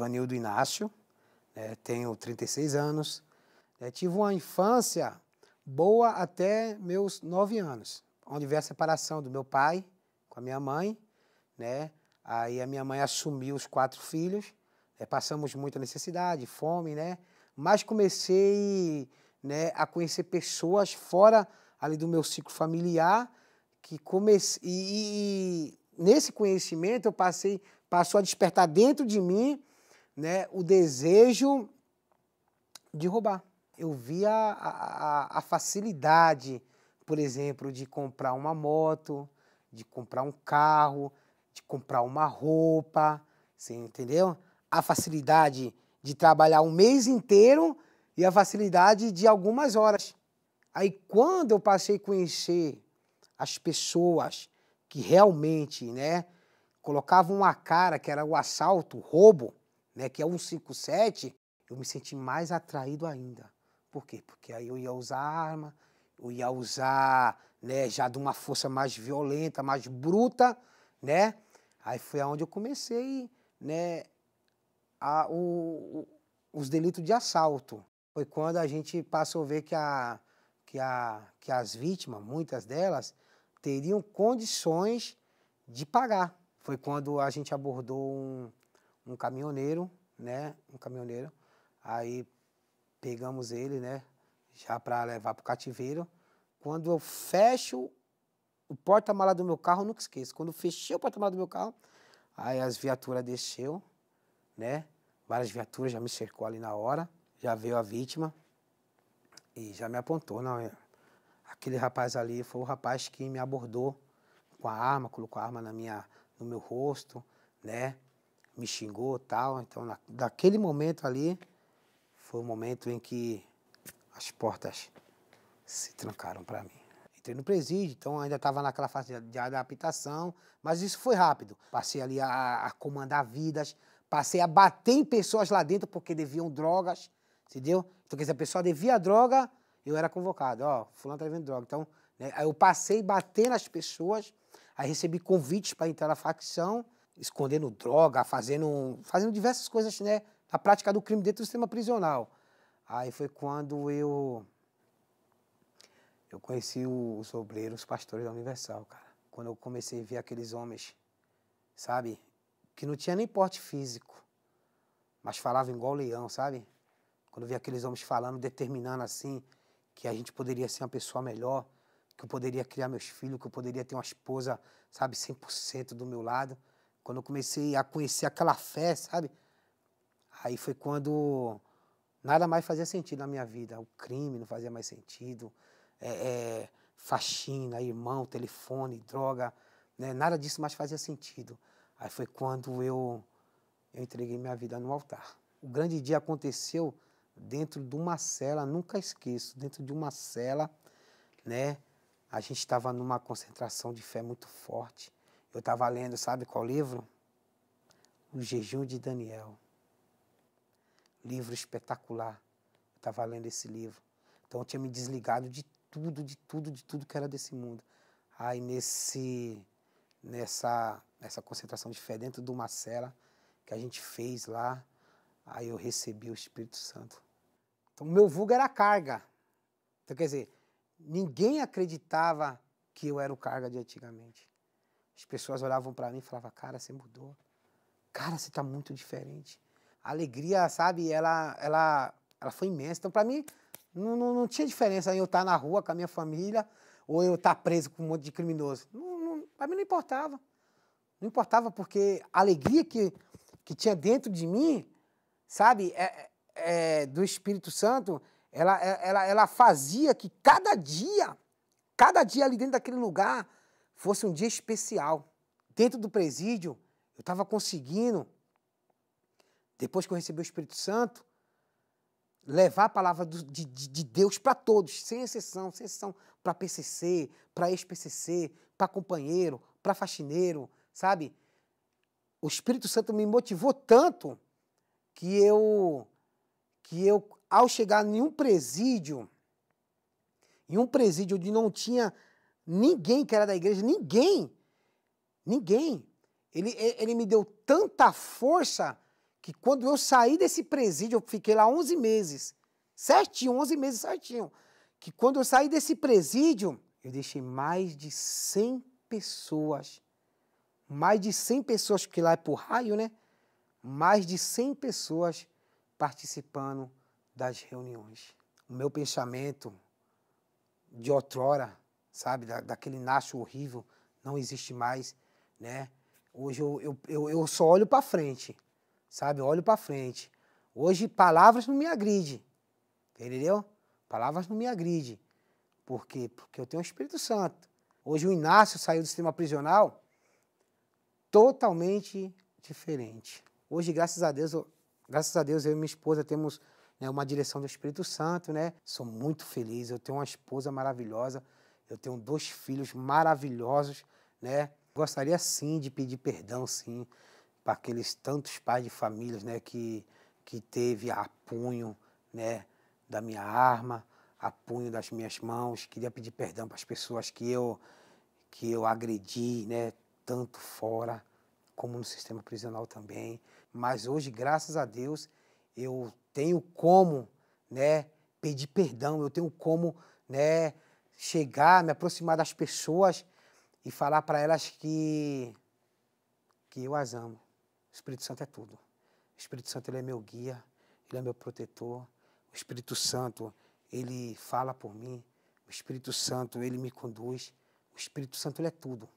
Ivanildo Inácio, né, tenho 36 anos. Né, tive uma infância boa até meus 9 anos, onde veio a separação do meu pai com a minha mãe. Né? Aí a minha mãe assumiu os quatro filhos. Né, passamos muita necessidade, fome, né? Mas comecei né, a conhecer pessoas fora ali do meu ciclo familiar que comecei e, e, nesse conhecimento eu passei passou a despertar dentro de mim né, o desejo de roubar. Eu via a, a, a facilidade, por exemplo, de comprar uma moto, de comprar um carro, de comprar uma roupa, você entendeu? A facilidade de trabalhar um mês inteiro e a facilidade de algumas horas. Aí quando eu passei a conhecer as pessoas que realmente, né, colocavam a cara que era o assalto, o roubo, né, que é 157, eu me senti mais atraído ainda. Por quê? Porque aí eu ia usar arma, eu ia usar né, já de uma força mais violenta, mais bruta, né? Aí foi aonde eu comecei, né, a, o, o, os delitos de assalto. Foi quando a gente passou a ver que, a, que, a, que as vítimas, muitas delas, teriam condições de pagar. Foi quando a gente abordou um, um caminhoneiro, né? Um caminhoneiro. Aí pegamos ele, né? Já para levar para o cativeiro. Quando eu fecho o porta-mala do meu carro, nunca esqueço. Quando eu fechei o porta-mala do meu carro, aí as viaturas desceu, né? Várias viaturas já me cercou ali na hora. Já veio a vítima e já me apontou. Não, é, aquele rapaz ali foi o rapaz que me abordou com a arma, colocou a arma na minha, no meu rosto, né? me xingou tal. Então, na, daquele momento ali, foi o momento em que as portas se trancaram para mim. Entrei no presídio, então ainda estava naquela fase de adaptação, mas isso foi rápido. Passei ali a, a comandar vidas, passei a bater em pessoas lá dentro porque deviam drogas, entendeu? Então, quer dizer, a pessoa devia droga, eu era convocado, ó, oh, fulano tá devendo droga. Então, né, aí eu passei a bater nas pessoas, aí recebi convites para entrar na facção, escondendo droga, fazendo, fazendo diversas coisas, né? Na prática do crime dentro do sistema prisional. Aí foi quando eu eu conheci os obreiros, os pastores da Universal, cara. Quando eu comecei a ver aqueles homens, sabe? Que não tinha nem porte físico, mas falavam igual leão, sabe? Quando eu vi aqueles homens falando, determinando assim, que a gente poderia ser uma pessoa melhor, que eu poderia criar meus filhos, que eu poderia ter uma esposa, sabe, 100% do meu lado. Quando eu comecei a conhecer aquela fé, sabe? Aí foi quando nada mais fazia sentido na minha vida. O crime não fazia mais sentido. É, é, faxina, irmão, telefone, droga, né? nada disso mais fazia sentido. Aí foi quando eu, eu entreguei minha vida no altar. O grande dia aconteceu dentro de uma cela, nunca esqueço, dentro de uma cela, né? A gente estava numa concentração de fé muito forte. Eu estava lendo, sabe qual livro? O Jejum de Daniel. Livro espetacular. Eu estava lendo esse livro. Então eu tinha me desligado de tudo, de tudo, de tudo que era desse mundo. Aí nesse, nessa, nessa concentração de fé dentro de uma cela que a gente fez lá, aí eu recebi o Espírito Santo. Então o meu vulgo era carga. Então quer dizer, ninguém acreditava que eu era o carga de antigamente. As pessoas olhavam para mim e falavam, cara, você mudou. Cara, você tá muito diferente. A alegria, sabe, ela, ela, ela foi imensa. Então, para mim, não, não, não, tinha diferença eu estar tá na rua com a minha família ou eu estar tá preso com um monte de criminoso. Para mim não importava. Não importava porque a alegria que, que tinha dentro de mim, sabe, é, é, é do Espírito Santo, ela, é, ela, ela fazia que cada dia, cada dia ali dentro daquele lugar, fosse um dia especial. Dentro do presídio, eu estava conseguindo, depois que eu recebi o Espírito Santo, levar a palavra do, de, de, Deus para todos, sem exceção, sem exceção, para PCC, para ex-PCC, para companheiro, para faxineiro, sabe? O Espírito Santo me motivou tanto que eu, que eu ao chegar em um presídio, em um presídio onde não tinha ninguém que era da igreja, ninguém, ninguém. Ele, ele me deu tanta força que quando eu saí desse presídio, eu fiquei lá 11 meses, certinho, 11 meses certinho, que quando eu saí desse presídio, eu deixei mais de 100 pessoas, mais de 100 pessoas, porque lá é por raio, né? Mais de 100 pessoas participando das reuniões. O meu pensamento de outrora sabe? Da, daquele nacho horrível, não existe mais, né? Hoje eu, eu, eu, eu só olho para frente, sabe? Eu olho para frente. Hoje palavras não me agride, entendeu? Palavras não me agride. Por quê? Porque eu tenho o Espírito Santo. Hoje o Inácio saiu do sistema prisional totalmente diferente. Hoje, graças a Deus, eu, graças a Deus eu e minha esposa temos né, uma direção do Espírito Santo, né? Sou muito feliz, eu tenho uma esposa maravilhosa, eu tenho dois filhos maravilhosos, né? Gostaria sim de pedir perdão, sim, para aqueles tantos pais de famílias, né, que que teve a punho, né, da minha arma, a punho das minhas mãos. Queria pedir perdão para as pessoas que eu que eu agredi, né, tanto fora como no sistema prisional também. Mas hoje, graças a Deus, eu tenho como, né, pedir perdão. Eu tenho como, né, chegar, me aproximar das pessoas e falar para elas que, que eu as amo. O Espírito Santo é tudo. O Espírito Santo ele é meu guia, ele é meu protetor. O Espírito Santo, ele fala por mim. O Espírito Santo, ele me conduz. O Espírito Santo ele é tudo.